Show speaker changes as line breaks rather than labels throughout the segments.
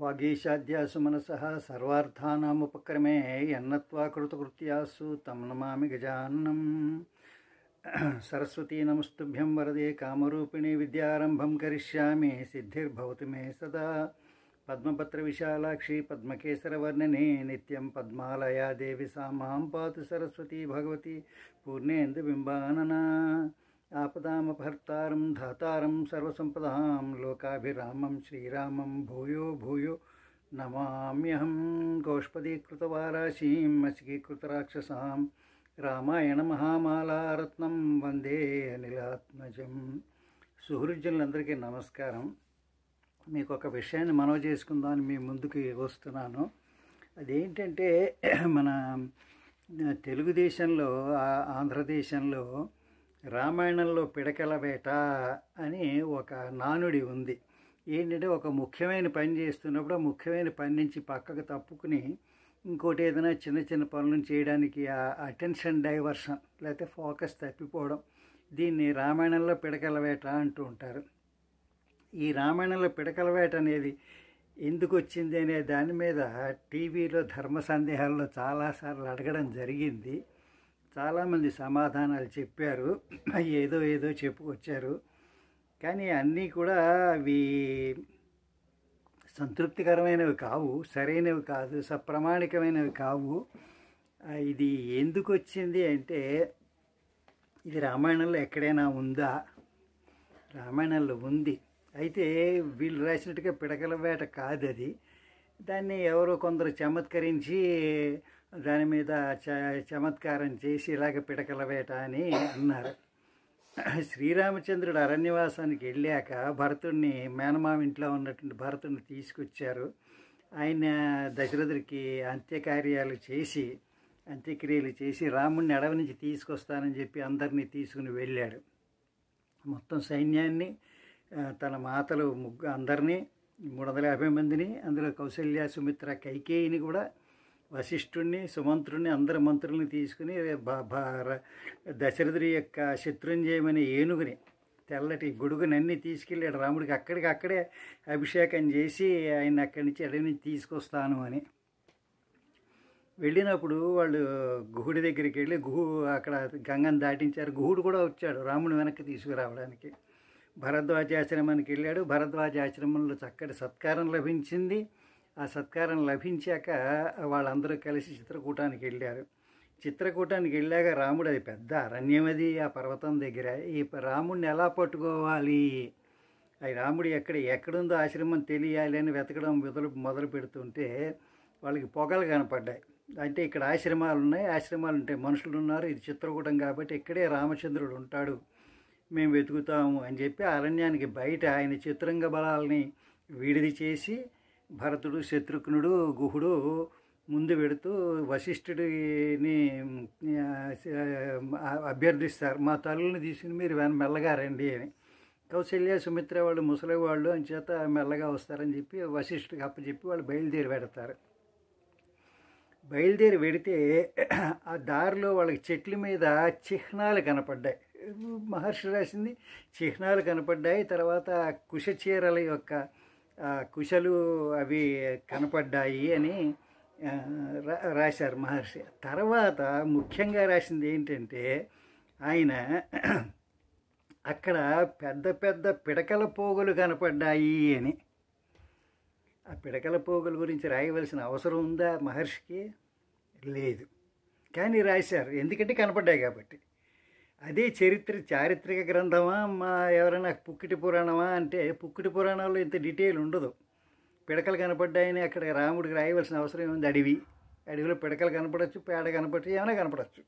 वागीशाद्यासुमनसः सर्वार्थानामुपक्रमे यन्नत्वा कृतकृत्यासु तं नमामि गजाननं सरस्वती नमस्तुभ्यं वरदे कामरूपिणी विद्यारम्भं करिष्यामि सिद्धिर्भवति मे सदा पद्मपत्रविशालाक्षी पद्मकेसरवर्णने नित्यं पद्मालया देवी सा मां पातु सरस्वती भगवती पूर्णेन्दुबिम्बानना లోకాభిరామం శ్రీరామం భూయో భూయో श्रीरामं भूयो भूयो नमाम्यहं गोष्पदीकृतवाराशीं मसिकीकृतराक्षसां మహామాలారత్నం వందే అనిలాత్మజం సుహృజులందరికీ నమస్కారం మీకు ఒక విషయాన్ని మనవ చేసుకుందామని మీ ముందుకు వస్తున్నాను అదేంటంటే మన తెలుగుదేశంలో ఆంధ్రదేశంలో రామాయణంలో పిడకల వేట అని ఒక నానుడి ఉంది ఏంటంటే ఒక ముఖ్యమైన పని చేస్తున్నప్పుడు ఆ ముఖ్యమైన పని నుంచి పక్కకు తప్పుకుని ఇంకోటి ఏదైనా చిన్న చిన్న పనులను చేయడానికి ఆ అటెన్షన్ డైవర్షన్ లేకపోతే ఫోకస్ తప్పిపోవడం దీన్ని రామాయణంలో పిడకల వేట అంటూ ఉంటారు ఈ రామాయణంలో పిడకల వేట అనేది ఎందుకు వచ్చింది అనే దాని మీద టీవీలో ధర్మ సందేహాల్లో చాలాసార్లు అడగడం జరిగింది చాలామంది సమాధానాలు చెప్పారు ఏదో ఏదో చెప్పుకొచ్చారు కానీ అన్నీ కూడా అవి సంతృప్తికరమైనవి కావు సరైనవి కాదు సప్రమాణికమైనవి కావు ఇది ఎందుకు వచ్చింది అంటే ఇది రామాయణంలో ఎక్కడైనా ఉందా రామాయణంలో ఉంది అయితే వీళ్ళు రాసినట్టుగా పిడకల వేట కాదు అది దాన్ని ఎవరో కొందరు చమత్కరించి దాని మీద చమత్కారం చేసి ఇలాగ పిడకల వేట అని అన్నారు శ్రీరామచంద్రుడు అరణ్యవాసానికి వెళ్ళాక భరతుడిని ఇంట్లో ఉన్నటువంటి భరతుడిని తీసుకొచ్చారు ఆయన దశరథుడికి అంత్యకార్యాలు చేసి అంత్యక్రియలు చేసి రాముడిని అడవి నుంచి తీసుకొస్తానని చెప్పి అందరినీ తీసుకుని వెళ్ళాడు మొత్తం సైన్యాన్ని తన మాతలు ముగ్గు అందరినీ మూడు వందల యాభై మందిని అందులో కౌశల్య సుమిత్ర కైకేయిని కూడా వశిష్ఠుణ్ణి సుమంత్రుణ్ణి అందరి మంత్రుల్ని తీసుకుని దశరథుడి యొక్క శత్రుంజయమని ఏనుగుని తెల్లటి గొడుగునన్నీ తీసుకెళ్ళాడు రాముడికి అక్కడికి అక్కడే అభిషేకం చేసి ఆయన అక్కడి నుంచి అడవి నుంచి తీసుకొస్తాను అని వెళ్ళినప్పుడు వాళ్ళు గుహుడి దగ్గరికి వెళ్ళి గుహు అక్కడ గంగను దాటించారు గుహుడు కూడా వచ్చాడు రాముడు వెనక్కి తీసుకురావడానికి భరద్వాజాశ్రమానికి వెళ్ళాడు భరద్వాజాశ్రమంలో చక్కటి సత్కారం లభించింది ఆ సత్కారం లభించాక వాళ్ళందరూ కలిసి చిత్రకూటానికి వెళ్ళారు చిత్రకూటానికి వెళ్ళాక రాముడు అది పెద్ద అరణ్యం అది ఆ పర్వతం దగ్గర ఈ రాముడిని ఎలా పట్టుకోవాలి అది రాముడు ఎక్కడ ఎక్కడుందో ఆశ్రమం తెలియాలి అని వెతకడం మొదలు మొదలు పెడుతుంటే వాళ్ళకి పొగలు కనపడ్డాయి అంటే ఇక్కడ ఆశ్రమాలు ఉన్నాయి ఆశ్రమాలు ఉంటాయి మనుషులు ఉన్నారు ఇది చిత్రకూటం కాబట్టి ఇక్కడే రామచంద్రుడు ఉంటాడు మేము వెతుకుతాము అని చెప్పి అరణ్యానికి బయట ఆయన చిత్రంగ బలాలని విడిది చేసి భరతుడు శత్రుఘ్నుడు గుహుడు ముందు పెడుతూ వశిష్ఠుడిని అభ్యర్థిస్తారు మా తల్లిని తీసుకుని మీరు మెల్లగా రండి అని కౌశల్య సుమిత్ర వాళ్ళు ముసలి వాళ్ళు అని చేత మెల్లగా వస్తారని చెప్పి వశిష్ఠుడికి అప్పచెప్పి వాళ్ళు బయలుదేరి పెడతారు బయలుదేరి పెడితే ఆ దారిలో వాళ్ళకి చెట్ల మీద చిహ్నాలు కనపడ్డాయి మహర్షి రాసింది చిహ్నాలు కనపడ్డాయి తర్వాత కుషచీరల యొక్క కుశలు అవి కనపడ్డాయి అని రాశారు మహర్షి తర్వాత ముఖ్యంగా రాసింది ఏంటంటే ఆయన అక్కడ పెద్ద పెద్ద పిడకల పోగులు కనపడ్డాయి అని ఆ పిడకల పోగుల గురించి రాయవలసిన అవసరం ఉందా మహర్షికి లేదు కానీ రాశారు ఎందుకంటే కనపడ్డాయి కాబట్టి అదే చరిత్ర చారిత్రక గ్రంథమా మా ఎవరైనా పుక్కిటి పురాణమా అంటే పుక్కిటి పురాణంలో ఇంత డీటెయిల్ ఉండదు పిడకలు కనపడ్డాయని అక్కడ రాముడికి రాయవలసిన అవసరం ఏముంది అడవి అడవిలో పిడకలు కనపడచ్చు పేడ కనపడచ్చు ఏమైనా కనపడచ్చు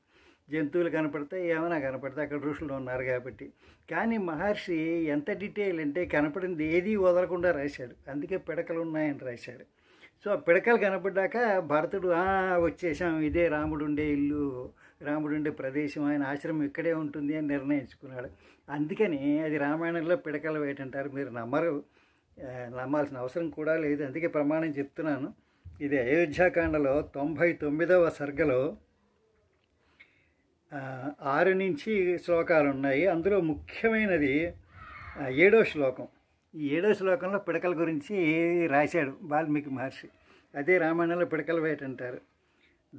జంతువులు కనపడతాయి ఏమైనా కనపడతాయి అక్కడ ఋషులు ఉన్నారు కాబట్టి కానీ మహర్షి ఎంత డీటెయిల్ అంటే కనపడింది ఏది వదలకుండా రాశాడు అందుకే పిడకలు ఉన్నాయని రాశాడు సో ఆ పిడకలు కనపడ్డాక భరతుడు వచ్చేసాం ఇదే రాముడు ఉండే ఇల్లు రాముడు ఉండే ప్రదేశం ఆయన ఆశ్రమం ఇక్కడే ఉంటుంది అని నిర్ణయించుకున్నాడు అందుకని అది రామాయణంలో పిడకల వేటంటారు మీరు నమ్మరు నమ్మాల్సిన అవసరం కూడా లేదు అందుకే ప్రమాణం చెప్తున్నాను ఇది అయోధ్యాకాండలో తొంభై తొమ్మిదవ సర్గలో ఆరు నుంచి శ్లోకాలు ఉన్నాయి అందులో ముఖ్యమైనది ఏడో శ్లోకం ఈ ఏడో శ్లోకంలో పిడకల గురించి రాశాడు వాల్మీకి మహర్షి అదే రామాయణంలో పిడకల వేటంటారు అంటారు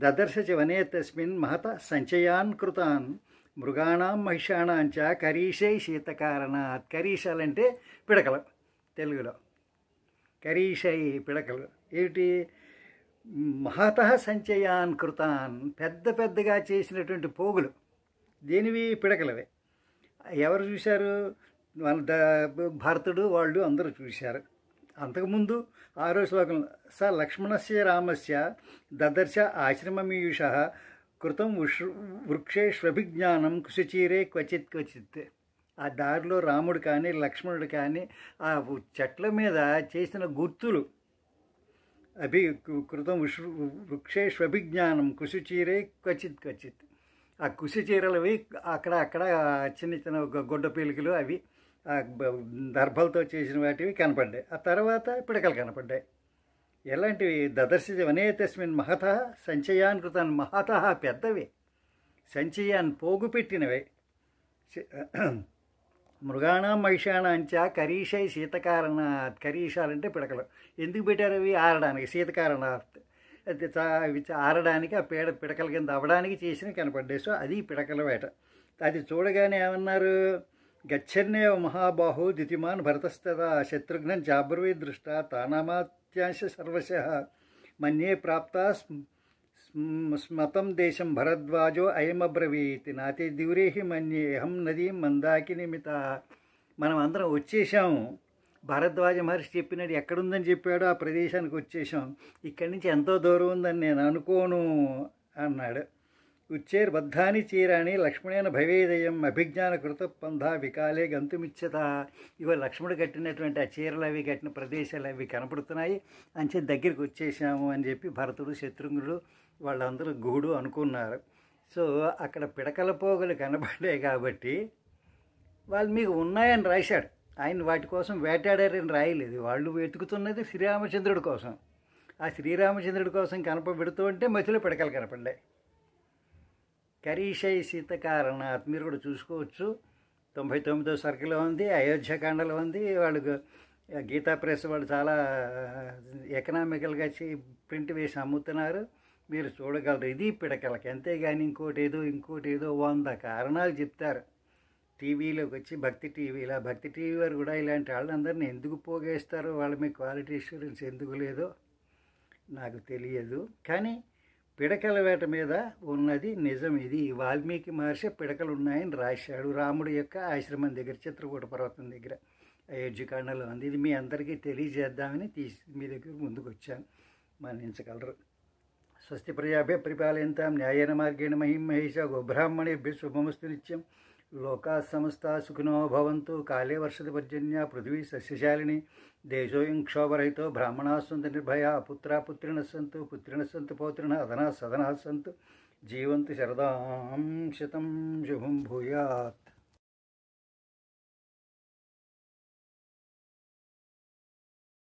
ददर्शचवने तस्मिन् महतः सञ्चयान् कृतान् మృగాణం మహిషాణం చ కరీషై శీతకారణాత్ కరీషాలంటే పిడకలు తెలుగులో కరీషై పిడకలు ఏమిటి మహత సంచయాన్ కృతాన్ పెద్ద పెద్దగా చేసినటువంటి పోగులు దేనివి పిడకలవే ఎవరు చూశారు మన భరతుడు వాళ్ళు అందరూ చూశారు అంతకుముందు ఆరో శ్లోకం స లక్ష్మణస్య రామస్య దదర్శ ఆశ్రమమీయుష కృతం వృక్షేష్వభిజ్ఞానం కుశచీరే క్వచిత్ క్వచిత్ ఆ దారిలో రాముడు కానీ లక్ష్మణుడు కానీ ఆ చెట్ల మీద చేసిన గుర్తులు అభి కృతం వృక్షేష్వభిజ్ఞానం కుశుచీరే క్వచిత్ క్వచిత్ ఆ కుశు చీరలు అవి అక్కడ అక్కడ చిన్న చిన్న గొడ్డ పీలికలు అవి దర్భలతో చేసిన వాటివి కనపడ్డాయి ఆ తర్వాత పిడకలు కనపడ్డాయి ఎలాంటివి దదర్శి వనేతస్మిన్ మహత సంచయాన్ కృతాన్ మహత పెద్దవి సంచయాన్ పోగు పెట్టినవే మృగాణం మహిషాణంచ కరీషై శీతకారణ కరీషాలంటే పిడకలు ఎందుకు పెట్టారు అవి ఆరడానికి శీతకారణ అవి ఆరడానికి ఆ పేడ పిడకల కింద అవ్వడానికి చేసినవి కనపడ్డాయి సో అది పిడకల వేట అది చూడగానే ఏమన్నారు గచ్చన్నేవ మహాబాహు దితిమాన్ భరతస్తదా శత్రుఘ్నం దృష్ట తానామాత్యాంశ సర్వశ మన్యే ప్రాప్త స్మతం దేశం భరద్వాజో అయమబ్రవీతి నాతే దివ్రేహి మన్యే అహం నదీ మందాకినిమిత మనం అందరం వచ్చేసాము భరద్వాజ మహర్షి చెప్పినట్టు ఎక్కడుందని చెప్పాడో ఆ ప్రదేశానికి వచ్చేసాం ఇక్కడి నుంచి ఎంతో దూరం ఉందని నేను అనుకోను అన్నాడు ఉచ్చేర్బద్ధాని చీరాణి లక్ష్మణేన భవేదయం అభిజ్ఞానకృత పంధ వికాలే గంతుమిచ్చత ఇవ లక్ష్మణుడు కట్టినటువంటి ఆ చీరలు అవి కట్టిన ప్రదేశాలు అవి కనపడుతున్నాయి అంచే దగ్గరికి వచ్చేసాము అని చెప్పి భరతుడు శత్రుఘ్నుడు వాళ్ళందరూ గూడు అనుకున్నారు సో అక్కడ పిడకల పోగులు కనబడ్డాయి కాబట్టి వాళ్ళు మీకు ఉన్నాయని రాశాడు ఆయన వాటి కోసం వేటాడారని రాయలేదు వాళ్ళు వెతుకుతున్నది శ్రీరామచంద్రుడి కోసం ఆ శ్రీరామచంద్రుడి కోసం కనపబెడుతూ ఉంటే మధ్యలో పిడకలు కనపడ్డాయి కరీషై సీతకారణాత్ మీరు కూడా చూసుకోవచ్చు తొంభై తొమ్మిదో సర్కిల్లో ఉంది అయోధ్యకాండలో ఉంది వాళ్ళకు గీతా ప్రెస్ వాళ్ళు చాలా ఎకనామికల్గా ప్రింట్ వేసి అమ్ముతున్నారు మీరు చూడగలరు ఇది పిడకలకి అంతేగాని ఇంకోటి ఏదో ఇంకోటి ఏదో వంద కారణాలు చెప్తారు టీవీలోకి వచ్చి భక్తి టీవీలో భక్తి టీవీ వారు కూడా ఇలాంటి వాళ్ళందరినీ ఎందుకు పోగేస్తారో వాళ్ళ మీ క్వాలిటీ ఇన్సూరెన్స్ ఎందుకు లేదో నాకు తెలియదు కానీ పిడకల వేట మీద ఉన్నది నిజం ఇది వాల్మీకి మహర్షి పిడకలు ఉన్నాయని రాశాడు రాముడు యొక్క ఆశ్రమం దగ్గర చిత్రకూట పర్వతం దగ్గర అయోధ్యకాండలో ఉంది ఇది మీ అందరికీ తెలియజేద్దామని తీసి మీ దగ్గర ముందుకు వచ్చాను మరణించగలరు స్వస్తి ప్రజాభ్య పరిపాలయంతాం న్యాయన మార్గేణ మహిం మహేష గోబ్రాహ్మణేభ్య శుభమస్తు నిత్యం లోకా సమస్త సుఖినో భవంతు కాలే వర్షతి పర్జన్య పృథ్వీ సస్యశాలిని దేశోయం క్షోభరహితో బ్రాహ్మణా సంత నిర్భయ పుత్ర పుత్రిణ సంతు పుత్రిణ సంతు పౌత్రిణ అదనా సదనా సంతు జీవంతు శరదాం శతం శుభం భూయాత్